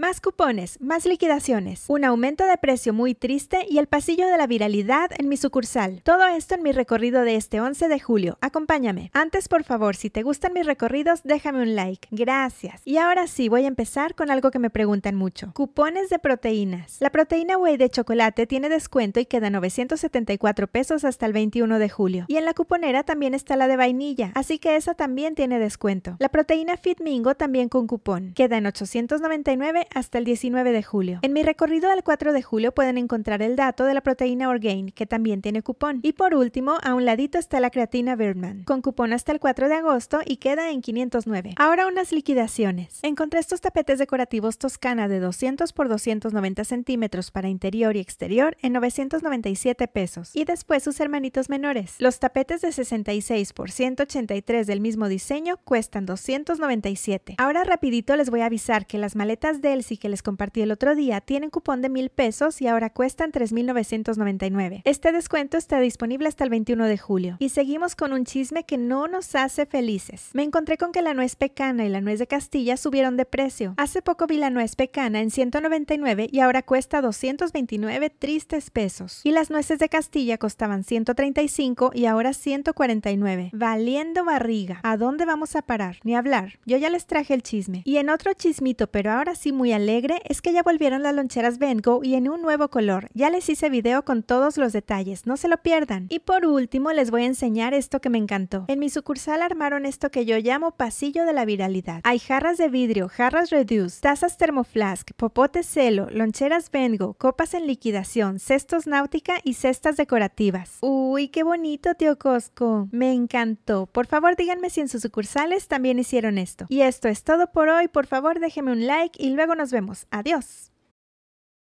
Más cupones, más liquidaciones, un aumento de precio muy triste y el pasillo de la viralidad en mi sucursal. Todo esto en mi recorrido de este 11 de julio. Acompáñame. Antes, por favor, si te gustan mis recorridos, déjame un like. Gracias. Y ahora sí, voy a empezar con algo que me preguntan mucho. Cupones de proteínas. La proteína whey de chocolate tiene descuento y queda 974 pesos hasta el 21 de julio. Y en la cuponera también está la de vainilla, así que esa también tiene descuento. La proteína Fitmingo también con cupón. Queda en 899 hasta el 19 de julio. En mi recorrido al 4 de julio pueden encontrar el dato de la proteína Orgain, que también tiene cupón. Y por último, a un ladito está la creatina Birdman, con cupón hasta el 4 de agosto y queda en 509. Ahora unas liquidaciones. Encontré estos tapetes decorativos Toscana de 200 x 290 centímetros para interior y exterior en 997 pesos. Y después sus hermanitos menores. Los tapetes de 66 x 183 del mismo diseño cuestan 297. Ahora rapidito les voy a avisar que las maletas de que les compartí el otro día tienen cupón de mil pesos y ahora cuestan 3.999. Este descuento está disponible hasta el 21 de julio. Y seguimos con un chisme que no nos hace felices. Me encontré con que la nuez pecana y la nuez de Castilla subieron de precio. Hace poco vi la nuez pecana en 199 y ahora cuesta 229 tristes pesos. Y las nueces de Castilla costaban 135 y ahora 149. Valiendo barriga. ¿A dónde vamos a parar? Ni hablar. Yo ya les traje el chisme. Y en otro chismito, pero ahora sí muy alegre es que ya volvieron las loncheras Bengo y en un nuevo color. Ya les hice video con todos los detalles, no se lo pierdan. Y por último les voy a enseñar esto que me encantó. En mi sucursal armaron esto que yo llamo pasillo de la viralidad. Hay jarras de vidrio, jarras reduce, tazas termoflask, popote celo, loncheras Bengo, copas en liquidación, cestos náutica y cestas decorativas. Uy, qué bonito tío cosco, Me encantó. Por favor díganme si en sus sucursales también hicieron esto. Y esto es todo por hoy. Por favor déjenme un like y luego nos vemos. Adiós.